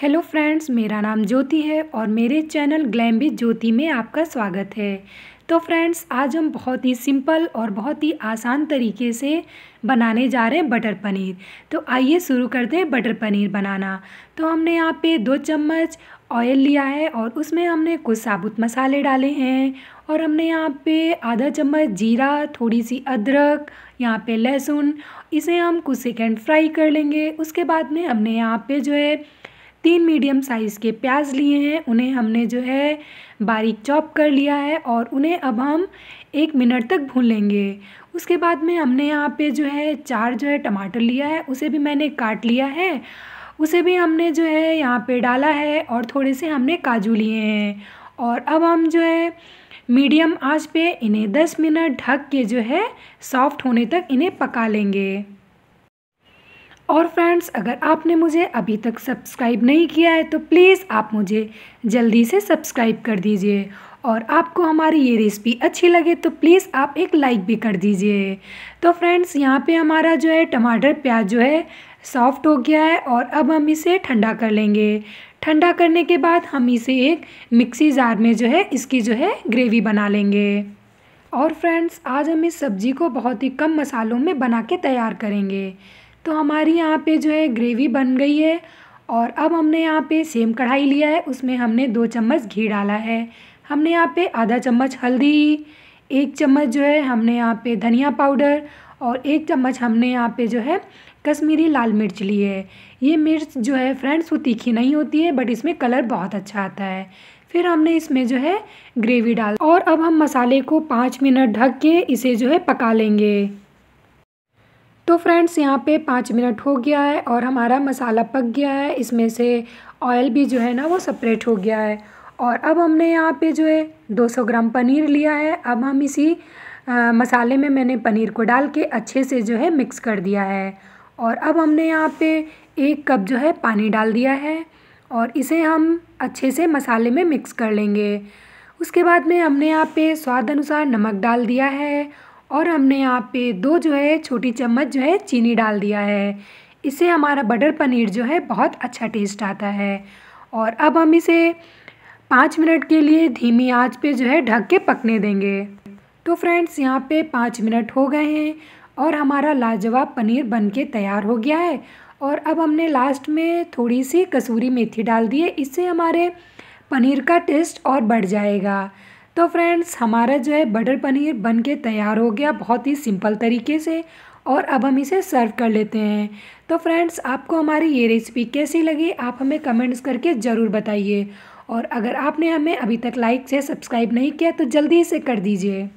hello friends मेरा नाम ज्योति है और मेरे चैनल ग्लैम्बी ज्योति में आपका स्वागत है तो फ्रेंड्स आज हम बहुत ही सिंपल और बहुत ही आसान तरीके से बनाने जा रहे हैं बटर पनीर तो आइए शुरू करते हैं बटर पनीर बनाना तो हमने यहाँ पे दो चम्मच ऑयल लिया है और उसमें हमने कुछ साबुत मसाले डाले हैं और हमने यहाँ पे आधा चम्मच जीरा थोड़ी सी अदरक यहाँ पे लहसुन इसे हम कुछ सेकेंड फ्राई कर लेंगे उसके बाद में हमने यहाँ पे जो है तीन मीडियम साइज़ के प्याज लिए हैं उन्हें हमने जो है बारीक चॉप कर लिया है और उन्हें अब हम एक मिनट तक भून लेंगे उसके बाद में हमने यहाँ पे जो है चार जो है टमाटर लिया है उसे भी मैंने काट लिया है उसे भी हमने जो है यहाँ पे डाला है और थोड़े से हमने काजू लिए हैं और अब हम जो है मीडियम आँच पर इन्हें दस मिनट ढक के जो है सॉफ्ट होने तक इन्हें पका लेंगे और फ्रेंड्स अगर आपने मुझे अभी तक सब्सक्राइब नहीं किया है तो प्लीज़ आप मुझे जल्दी से सब्सक्राइब कर दीजिए और आपको हमारी ये रेसिपी अच्छी लगे तो प्लीज़ आप एक लाइक भी कर दीजिए तो फ्रेंड्स यहाँ पे हमारा जो है टमाटर प्याज जो है सॉफ्ट हो गया है और अब हम इसे ठंडा कर लेंगे ठंडा करने के बाद हम इसे एक मिक्सी जार में जो है इसकी जो है ग्रेवी बना लेंगे और फ्रेंड्स आज हम इस सब्ज़ी को बहुत ही कम मसालों में बना के तैयार करेंगे तो हमारी यहाँ पे जो है ग्रेवी बन गई है और अब हमने यहाँ पे सेम कढ़ाई लिया है उसमें हमने दो चम्मच घी डाला है हमने यहाँ पे आधा चम्मच हल्दी एक चम्मच जो है हमने यहाँ पे धनिया पाउडर और एक चम्मच हमने यहाँ पे जो है कश्मीरी लाल मिर्च ली है ये मिर्च जो है फ्रेंड्स वो तीखी नहीं होती है बट इसमें कलर बहुत अच्छा आता है फिर हमने इसमें जो है ग्रेवी डाल और अब हम मसाले को पाँच मिनट ढक के इसे जो है पका लेंगे तो फ्रेंड्स यहाँ पे पाँच मिनट हो गया है और हमारा मसाला पक गया है इसमें से ऑयल भी जो है ना वो सेपरेट हो गया है और अब हमने यहाँ पे जो है 200 ग्राम पनीर लिया है अब हम इसी आ, मसाले में मैंने पनीर को डाल के अच्छे से जो है मिक्स कर दिया है और अब हमने यहाँ पे एक कप जो है पानी डाल दिया है और इसे हम अच्छे से मसाले में मिक्स कर लेंगे उसके बाद में हमने यहाँ पे स्वाद अनुसार नमक डाल दिया है और हमने यहाँ पे दो जो है छोटी चम्मच जो है चीनी डाल दिया है इससे हमारा बटर पनीर जो है बहुत अच्छा टेस्ट आता है और अब हम इसे पाँच मिनट के लिए धीमी आंच पे जो है ढक के पकने देंगे तो फ्रेंड्स यहाँ पे पाँच मिनट हो गए हैं और हमारा लाजवाब पनीर बन के तैयार हो गया है और अब हमने लास्ट में थोड़ी सी कसूरी मेथी डाल दी है इससे हमारे पनीर का टेस्ट और बढ़ जाएगा तो फ्रेंड्स हमारा जो है बटर पनीर बन के तैयार हो गया बहुत ही सिंपल तरीके से और अब हम इसे सर्व कर लेते हैं तो फ्रेंड्स आपको हमारी ये रेसिपी कैसी लगी आप हमें कमेंट्स करके ज़रूर बताइए और अगर आपने हमें अभी तक लाइक से सब्सक्राइब नहीं किया तो जल्दी इसे कर दीजिए